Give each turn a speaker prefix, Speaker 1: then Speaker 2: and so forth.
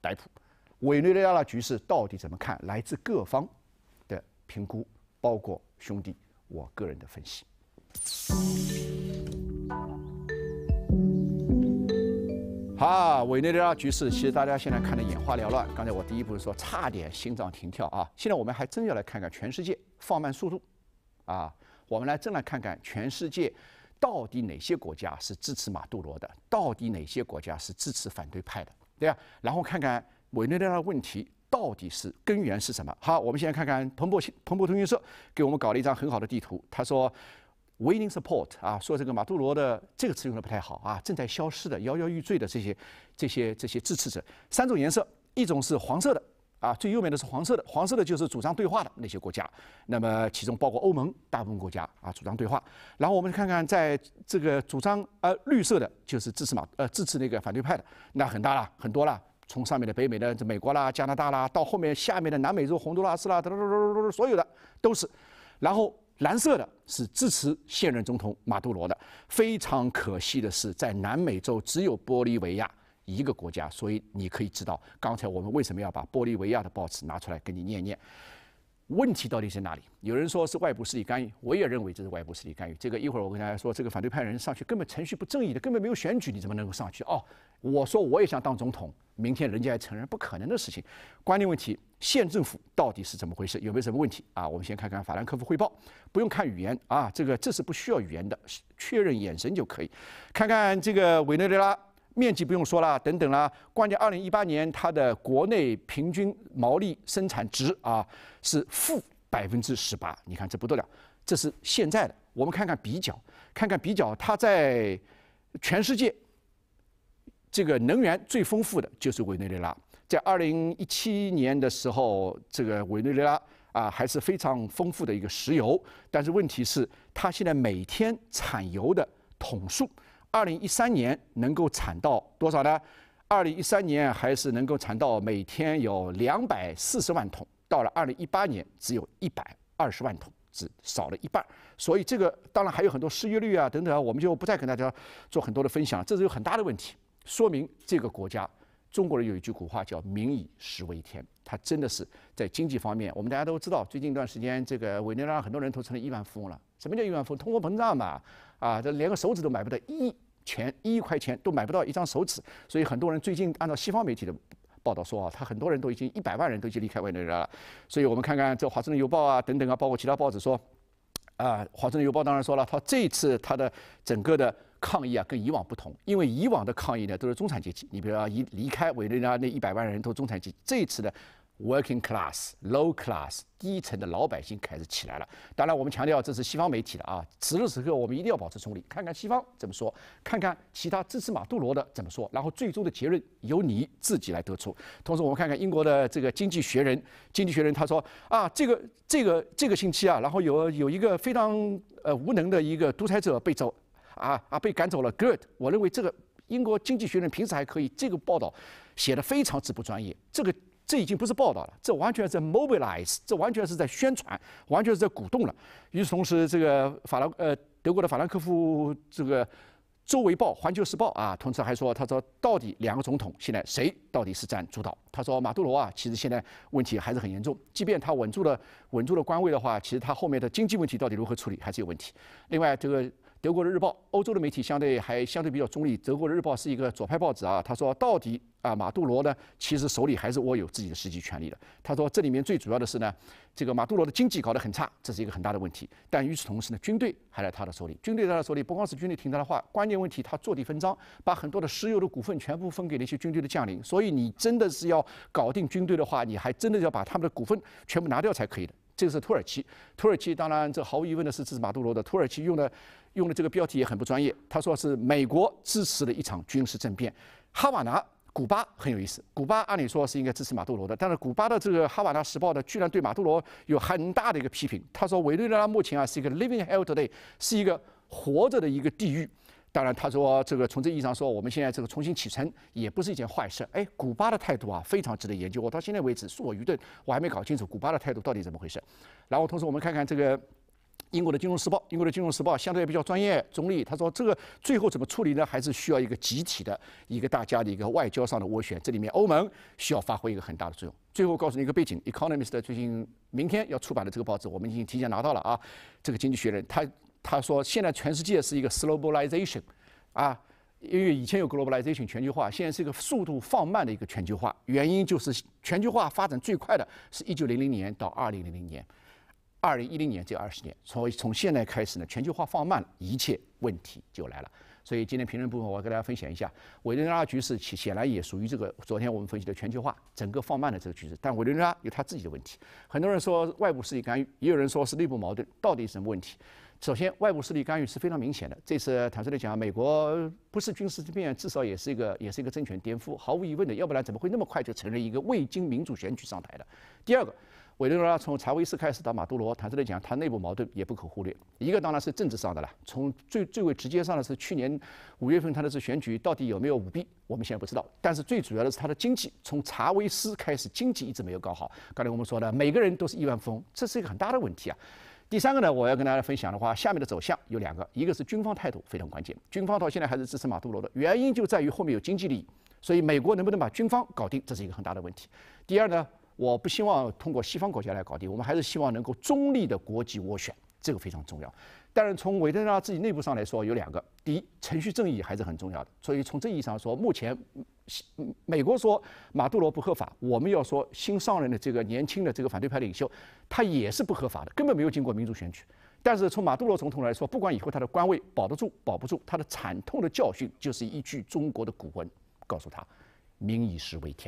Speaker 1: 逮捕，委内瑞拉的局势到底怎么看？来自各方的评估，包括兄弟，我个人的分析。好，委内瑞拉局势，其实大家现在看的眼花缭乱。刚才我第一步说差点心脏停跳啊，现在我们还真要来看看全世界放慢速度，啊，我们来真来看看全世界到底哪些国家是支持马杜罗的，到底哪些国家是支持反对派的。对呀，然后看看委内瑞拉问题到底是根源是什么。好，我们现在看看彭博新彭博通讯社给我们搞了一张很好的地图。他说，winning support 啊，说这个马杜罗的这个词用的不太好啊，正在消失的、摇摇欲坠的这些、这些、这些支持者，三种颜色，一种是黄色的。啊，最右面的是黄色的，黄色的就是主张对话的那些国家，那么其中包括欧盟大部分国家啊，主张对话。然后我们看看，在这个主张呃绿色的就是支持马呃支持那个反对派的，那很大了，很多了。从上面的北美的这美国啦、加拿大啦，到后面下面的南美洲，洪都拉斯啦，等等等等等，所有的都是。然后蓝色的是支持现任总统马杜罗的。非常可惜的是，在南美洲只有玻利维亚。一个国家，所以你可以知道，刚才我们为什么要把玻利维亚的报纸拿出来给你念念？问题到底在哪里？有人说是外部势力干预，我也认为这是外部势力干预。这个一会儿我跟大家说，这个反对派人上去根本程序不正义的，根本没有选举，你怎么能够上去？哦，我说我也想当总统，明天人家还承认不可能的事情。关键问题，县政府到底是怎么回事？有没有什么问题啊？我们先看看《法兰克福汇报》，不用看语言啊，这个这是不需要语言的，确认眼神就可以。看看这个委内瑞拉。面积不用说了，等等啦。关键，二零一八年它的国内平均毛利生产值啊是负百分之十八，你看这不得了。这是现在的，我们看看比较，看看比较，它在全世界这个能源最丰富的就是委内瑞拉。在二零一七年的时候，这个委内瑞拉啊还是非常丰富的一个石油，但是问题是它现在每天产油的桶数。二零一三年能够产到多少呢？二零一三年还是能够产到每天有两百四十万桶，到了二零一八年只有一百二十万桶，只少了一半。所以这个当然还有很多失业率啊等等啊，我们就不再跟大家做很多的分享。这是有很大的问题，说明这个国家。中国人有一句古话叫“民以食为天”，他真的是在经济方面，我们大家都知道，最近一段时间，这个委内瑞拉很多人都成了亿万富翁了。什么叫亿万富翁？通货膨胀嘛，啊，这连个手指都买不到一钱一块钱都买不到一张手指，所以很多人最近按照西方媒体的报道说啊，他很多人都已经一百万人都已经离开委内瑞拉了。所以我们看看这《华盛顿邮报》啊等等啊，包括其他报纸说。啊，华盛顿邮报当然说了，他这次他的整个的抗议啊，跟以往不同，因为以往的抗议呢，都是中产阶级，你比如说一离开委内瑞拉那一百万人都是中产阶级，这一次呢。Working class, low class, 低层的老百姓开始起来了。当然，我们强调这是西方媒体的啊，此时此刻我们一定要保持中立，看看西方怎么说，看看其他支持马杜罗的怎么说，然后最终的结论由你自己来得出。同时，我们看看英国的这个《经济学人》，《经济学人》他说啊，这个这个这个星期啊，然后有有一个非常呃无能的一个独裁者被走，啊啊被赶走了。Good，我认为这个英国《经济学人》平时还可以，这个报道写的非常之不专业。这个。这已经不是报道了，这完全是 mobilize，这完全是在宣传，完全是在鼓动了。与此同时，这个法兰呃德国的法兰克福这个《周围报》《环球时报》啊，同时还说，他说到底两个总统现在谁到底是占主导？他说马杜罗啊，其实现在问题还是很严重，即便他稳住了稳住了官位的话，其实他后面的经济问题到底如何处理还是有问题。另外这个。德国的日报，欧洲的媒体相对还相对比较中立。德国的日报是一个左派报纸啊，他说，到底啊，马杜罗呢，其实手里还是握有自己的实际权利的。他说，这里面最主要的是呢，这个马杜罗的经济搞得很差，这是一个很大的问题。但与此同时呢，军队还在他的手里，军队在他的手里，不光是军队听他的话，关键问题他坐地分赃，把很多的石油的股份全部分给了一些军队的将领。所以你真的是要搞定军队的话，你还真的要把他们的股份全部拿掉才可以的。这个是土耳其，土耳其当然这毫无疑问的是支持马杜罗的。土耳其用的，用的这个标题也很不专业，他说是美国支持的一场军事政变。哈瓦那，古巴很有意思，古巴按理说是应该支持马杜罗的，但是古巴的这个《哈瓦那时报》呢，居然对马杜罗有很大的一个批评，他说委内瑞拉目前啊是一个 living hell today，是一个活着的一个地狱。当然，他说这个从这意义上说，我们现在这个重新启程也不是一件坏事。哎，古巴的态度啊，非常值得研究。我到现在为止，恕我愚钝，我还没搞清楚古巴的态度到底怎么回事。然后，同时我们看看这个英国的《金融时报》，英国的《金融时报》相对比较专业、中立。他说，这个最后怎么处理呢？还是需要一个集体的、一个大家的一个外交上的斡旋。这里面，欧盟需要发挥一个很大的作用。最后告诉你一个背景，《Economist》最近明天要出版的这个报纸，我们已经提前拿到了啊。这个《经济学人》，他。他说：“现在全世界是一个 slobalization，啊，因为以前有 globalization 全球化，现在是一个速度放慢的一个全球化。原因就是全球化发展最快的是一九零零年到二零零零年，二零一零年这二十年。从从现在开始呢，全球化放慢，一切问题就来了。所以今天评论部分，我跟大家分享一下委内瑞拉局势，显然也属于这个昨天我们分析的全球化整个放慢的这个局势。但委内瑞拉有他自己的问题，很多人说外部势力干预，也有人说是内部矛盾，到底什么问题？”首先，外部势力干预是非常明显的。这次坦率来讲，美国不是军事之变，至少也是一个，也是一个政权颠覆，毫无疑问的。要不然怎么会那么快就承认一个未经民主选举上台的？第二个，委内瑞拉从查韦斯开始到马杜罗，坦率来讲，它内部矛盾也不可忽略。一个当然是政治上的了，从最最为直接上的是去年五月份他的这选举到底有没有舞弊，我们现在不知道。但是最主要的是它的经济，从查韦斯开始，经济一直没有搞好。刚才我们说的，每个人都是亿万富翁，这是一个很大的问题啊。第三个呢，我要跟大家分享的话，下面的走向有两个，一个是军方态度非常关键，军方到现在还是支持马杜罗的，原因就在于后面有经济利益，所以美国能不能把军方搞定，这是一个很大的问题。第二呢。我不希望通过西方国家来搞定，我们还是希望能够中立的国际斡旋，这个非常重要。但是从委内瑞拉自己内部上来说，有两个：第一，程序正义还是很重要的。所以从这意义上说，目前美国说马杜罗不合法，我们要说新上任的这个年轻的这个反对派领袖，他也是不合法的，根本没有经过民主选举。但是从马杜罗总统来说，不管以后他的官位保得住保不住，他的惨痛的教训就是一句中国的古文，告诉他：民以食为天。